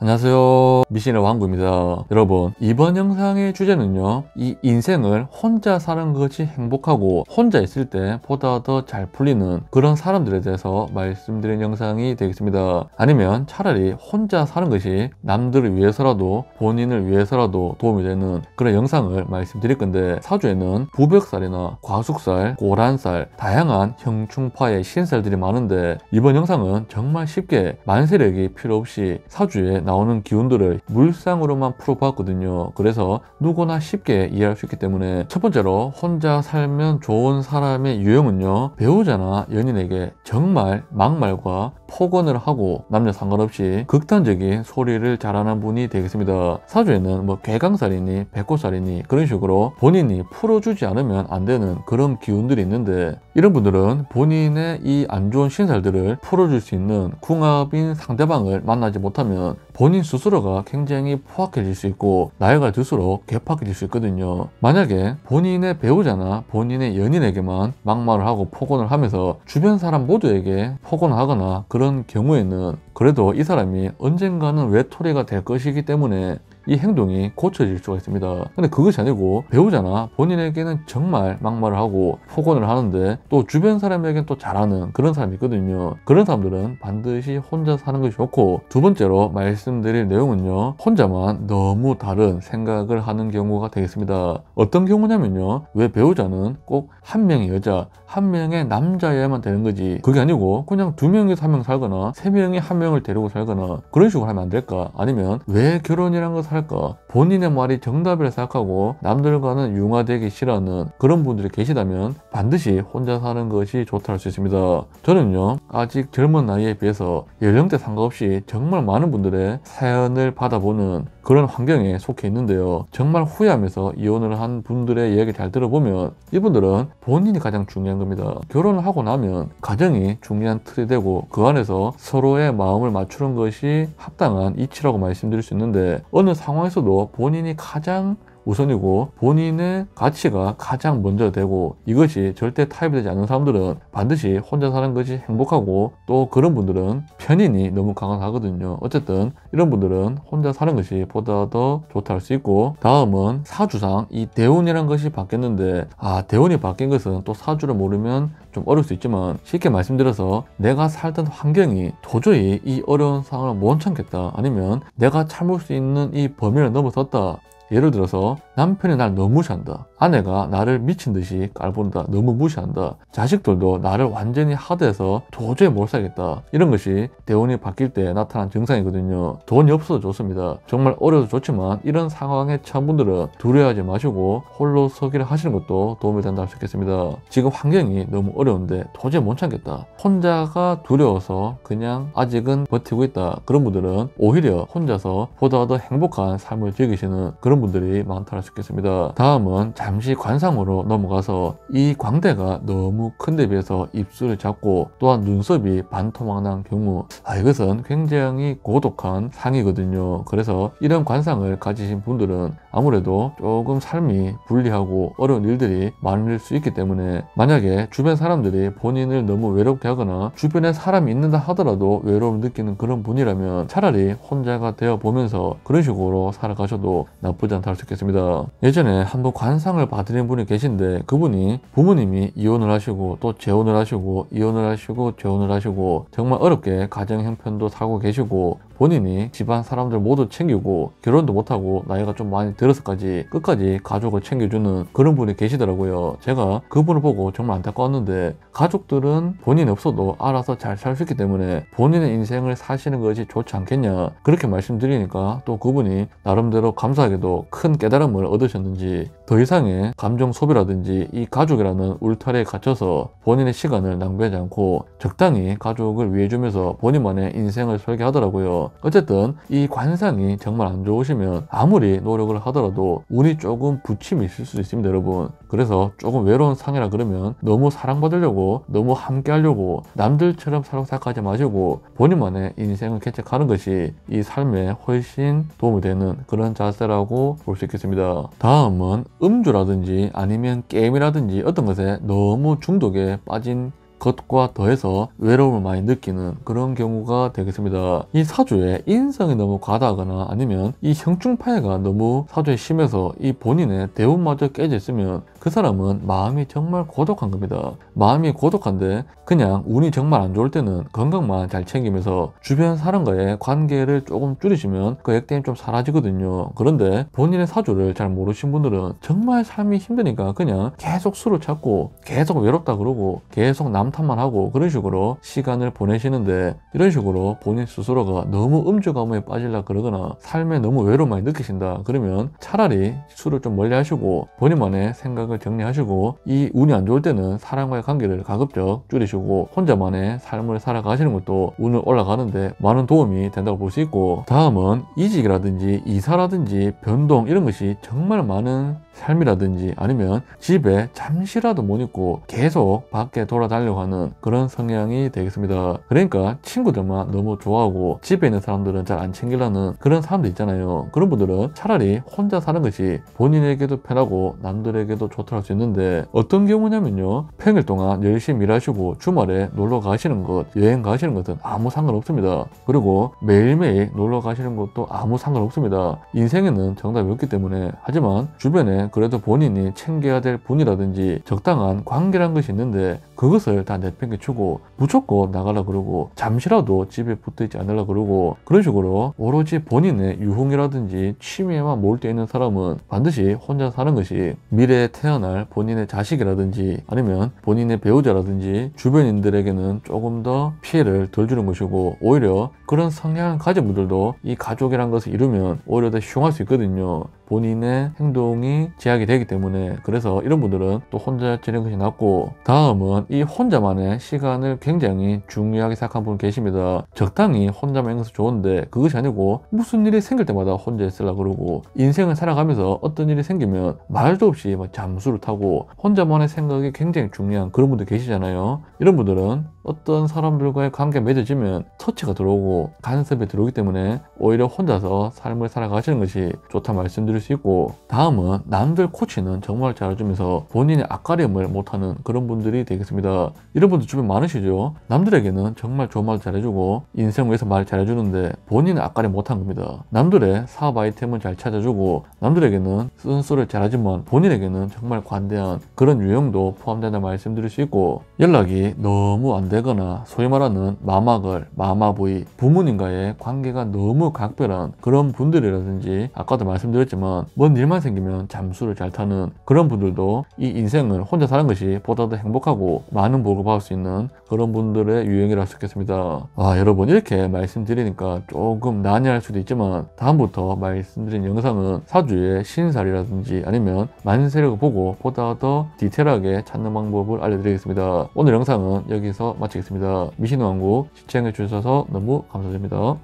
안녕하세요 미신의 왕구입니다 여러분 이번 영상의 주제는요 이 인생을 혼자 사는 것이 행복하고 혼자 있을 때 보다 더 잘 풀리는 그런 사람들에 대해서 말씀드린 영상이 되겠습니다 아니면 차라리 혼자 사는 것이 남들을 위해서라도 본인을 위해서라도 도움이 되는 그런 영상을 말씀드릴 건데 사주에는 부백살이나 과숙살, 고란살 다양한 형충파의 신살들이 많은데 이번 영상은 정말 쉽게 만세력이 필요 없이 사주에 나오는 기운들을 물상으로만 풀어봤거든요. 그래서 누구나 쉽게 이해할 수 있기 때문에 첫 번째로 혼자 살면 좋은 사람의 유형은요. 배우자나 연인에게 정말 막말과 폭언을 하고 남녀 상관없이 극단적인 소리를 잘하는 분이 되겠습니다. 사주에는 뭐 개강살이니 백골살이니 그런 식으로 본인이 풀어주지 않으면 안 되는 그런 기운들이 있는데 이런 분들은 본인의 이 안 좋은 신살들을 풀어줄 수 있는 궁합인 상대방을 만나지 못하면 본인 스스로가 굉장히 포악해질 수 있고 나이가 들수록 개팍해질 수 있거든요. 만약에 본인의 배우자나 본인의 연인에게만 막말을 하고 폭언을 하면서 주변 사람 모두에게 폭언하거나 을 그런 그런 경우에는 그래도 이 사람이 언젠가는 외톨이가 될 것이기 때문에 이 행동이 고쳐질 수가 있습니다. 근데 그것이 아니고 배우잖아. 본인에게는 정말 막말을 하고 폭언을 하는데 또 주변 사람에게는또 잘하는 그런 사람이 있거든요. 그런 사람들은 반드시 혼자 사는 것이 좋고 두 번째로 말씀드릴 내용은요. 혼자만 너무 다른 생각을 하는 경우가 되겠습니다. 어떤 경우냐면요. 왜 배우자는 꼭 한 명의 여자, 한 명의 남자여야만 되는 거지. 그게 아니고 그냥 두 명이 서한 명 살거나 세 명이 한 명을 데리고 살거나 그런 식으로 하면 안 될까? 아니면 왜 결혼이란 것을 할 것, 본인의 말이 정답이라 생각하고 남들과는 융화되기 싫어하는 그런 분들이 계시다면 반드시 혼자 사는 것이 좋다 할 수 있습니다. 저는요, 아직 젊은 나이에 비해서 연령대 상관없이 정말 많은 분들의 사연을 받아보는 그런 환경에 속해 있는데요. 정말 후회하면서 이혼을 한 분들의 이야기 잘 들어보면 이분들은 본인이 가장 중요한 겁니다. 결혼을 하고 나면 가정이 중요한 틀이 되고 그 안에서 서로의 마음을 맞추는 것이 합당한 이치라고 말씀드릴 수 있는데 어느 상황에서도 본인이 가장 우선이고 본인의 가치가 가장 먼저 되고 이것이 절대 타협되지 않는 사람들은 반드시 혼자 사는 것이 행복하고 또 그런 분들은 편인이 너무 강하거든요. 어쨌든 이런 분들은 혼자 사는 것이 보다 더 좋다 할 수 있고 다음은 사주상 이대운이라는 것이 바뀌었는데 아 대운이 바뀐 것은 또 사주를 모르면 좀 어려울 수 있지만 쉽게 말씀드려서 내가 살던 환경이 도저히 이 어려운 상황을 못 참겠다 아니면 내가 참을 수 있는 이 범위를 넘어섰다 예를 들어서 남편이 날 너무 무시한다. 아내가 나를 미친 듯이 깔본다. 너무 무시한다. 자식들도 나를 완전히 하드해서 도저히 못 살겠다. 이런 것이 대운이 바뀔 때 나타난 증상이거든요. 돈이 없어도 좋습니다. 정말 어려도 좋지만 이런 상황에 처한 분들은 두려워하지 마시고 홀로 서기를 하시는 것도 도움이 된다고 좋겠습니다. 지금 환경이 너무 어려운데 도저히 못 참겠다. 혼자가 두려워서 그냥 아직은 버티고 있다. 그런 분들은 오히려 혼자서 보다 더 행복한 삶을 즐기시는 그런 그런 분들이 많다고 할수 있겠습니다. 다음은 잠시 관상으로 넘어가서 이 광대가 너무 큰 데 비해서 입술을 잡고 또한 눈썹이 반토막난 경우 아 이것은 굉장히 고독한 상이거든요. 그래서 이런 관상을 가지신 분들은 아무래도 조금 삶이 불리하고 어려운 일들이 많을 수 있기 때문에 만약에 주변 사람들이 본인을 너무 외롭게 하거나 주변에 사람이 있는다 하더라도 외로움을 느끼는 그런 분이라면 차라리 혼자가 되어 보면서 그런 식으로 살아가셔도 나쁘지 나쁘지 않다고 할수 있겠습니다. 예전에 한번 관상을 받으신 분이 계신데 그분이 부모님이 이혼을 하시고 또 재혼을 하시고 이혼을 하시고 재혼을 하시고 정말 어렵게 가정 형편도 사고 계시고 본인이 집안 사람들 모두 챙기고 결혼도 못하고 나이가 좀 많이 들어서까지 끝까지 가족을 챙겨주는 그런 분이 계시더라고요. 제가 그분을 보고 정말 안타까웠는데 가족들은 본인 없어도 알아서 잘 살 수 있기 때문에 본인의 인생을 사시는 것이 좋지 않겠냐 그렇게 말씀드리니까 또 그분이 나름대로 감사하게도 큰 깨달음을 얻으셨는지 더 이상의 감정 소비라든지 이 가족이라는 울타리에 갇혀서 본인의 시간을 낭비하지 않고 적당히 가족을 위해 주면서 본인만의 인생을 설계하더라고요. 어쨌든 이 관상이 정말 안 좋으시면 아무리 노력을 하더라도 운이 조금 부침이 있을 수 있습니다 여러분 그래서 조금 외로운 상이라 그러면 너무 사랑받으려고 너무 함께 하려고 남들처럼 사랑사까지 마시고 본인만의 인생을 개척하는 것이 이 삶에 훨씬 도움이 되는 그런 자세라고 볼 수 있겠습니다 다음은 음주라든지 아니면 게임이라든지 어떤 것에 너무 중독에 빠진 것과 더해서 외로움을 많이 느끼는 그런 경우가 되겠습니다. 이 사주에 인성이 너무 과다하거나 아니면 이 형충파해가 너무 사주에 심해서 이 본인의 대운마저 깨져 있으면 그 사람은 마음이 정말 고독한 겁니다. 마음이 고독한데 그냥 운이 정말 안 좋을 때는 건강만 잘 챙기면서 주변 사람과의 관계를 조금 줄이시면 그 액땜이 좀 사라지거든요. 그런데 본인의 사주를 잘 모르신 분들은 정말 삶이 힘드니까 그냥 계속 술을 찾고 계속 외롭다 그러고 계속 남탓만 하고 그런 식으로 시간을 보내시는데 이런 식으로 본인 스스로가 너무 음주감에 빠질라 그러거나 삶에 너무 외로움을 느끼신다 그러면 차라리 술을 좀 멀리 하시고 본인만의 생각을 생 정리하시고 이 운이 안 좋을 때는 사람과의 관계를 가급적 줄이시고 혼자만의 삶을 살아가시는 것도 운을 올라가는데 많은 도움이 된다고 볼 수 있고 다음은 이직이라든지 이사라든지 변동 이런 것이 정말 많은 삶이라든지 아니면 집에 잠시라도 못 있고 계속 밖에 돌아다니려고 하는 그런 성향이 되겠습니다. 그러니까 친구들만 너무 좋아하고 집에 있는 사람들은 잘 안 챙기려는 그런 사람들 있잖아요. 그런 분들은 차라리 혼자 사는 것이 본인에게도 편하고 남들에게도 좋다 고할 수 있는데 어떤 경우냐면요. 평일 동안 열심히 일하시고 주말에 놀러 가시는 것, 여행 가시는 것은 아무 상관없습니다. 그리고 매일매일 놀러 가시는 것도 아무 상관없습니다. 인생에는 정답이 없기 때문에 하지만 주변에 예, 그래도 본인이 챙겨야 될 분이라든지 적당한 관계란 것이 있는데 그것을 다 내팽개치고 무조건 나가라 그러고 잠시라도 집에 붙어있지 않으려 그러고 그런 식으로 오로지 본인의 유흥이라든지 취미에만 몰두해 있는 사람은 반드시 혼자 사는 것이 미래에 태어날 본인의 자식이라든지 아니면 본인의 배우자라든지 주변인들에게는 조금 더 피해를 덜 주는 것이고 오히려 그런 성향 가진 분들도 이 가족이란 것을 이루면 오히려 더 흉할 수 있거든요. 본인의 행동이 제약이 되기 때문에 그래서 이런 분들은 또 혼자 지내는 것이 낫고 다음은 이 혼자만의 시간을 굉장히 중요하게 생각한분 계십니다. 적당히 혼자만 있는 것이 좋은데 그것이 아니고 무슨 일이 생길 때마다 혼자 있으려 그러고 인생을 살아가면서 어떤 일이 생기면 말도 없이 막 잠수를 타고 혼자만의 생각이 굉장히 중요한 그런 분들 계시잖아요. 이런 분들은 어떤 사람들과의 관계 맺어지면 터치가 들어오고 간섭이 들어오기 때문에 오히려 혼자서 삶을 살아가시는 것이 좋다 말씀드립니다. 보여드릴 수 있고 다음은 남들 코치는 정말 잘해주면서 본인의 앞가림을 못하는 그런 분들이 되겠습니다. 이런 분들 주변 많으시죠? 남들에게는 정말 좋은 말 잘해주고 인생을 위해서 말 잘해주는데 본인의 앞가림 못한 겁니다. 남들의 사업 아이템을 잘 찾아주고 남들에게는 쓴소리를 잘하지만 본인에게는 정말 관대한 그런 유형도 포함된다 말씀드릴 수 있고 연락이 너무 안 되거나 소위 말하는 마막을 마마부이 부모님과의 관계가 너무 각별한 그런 분들이라든지 아까도 말씀드렸지만 사람은 뭔 일만 생기면 잠수를 잘 타는 그런 분들도 이 인생을 혼자 사는 것이 보다 더 행복하고 많은 보급을 받을 수 있는 그런 분들의 유형이라 할 수 있겠습니다. 아 여러분 이렇게 말씀드리니까 조금 난해할 수도 있지만 다음부터 말씀드린 영상은 사주의 신살이라든지 아니면 만세력을 보고 보다 더 디테일하게 찾는 방법을 알려드리겠습니다. 오늘 영상은 여기서 마치겠습니다. 미신왕국 시청해주셔서 너무 감사드립니다.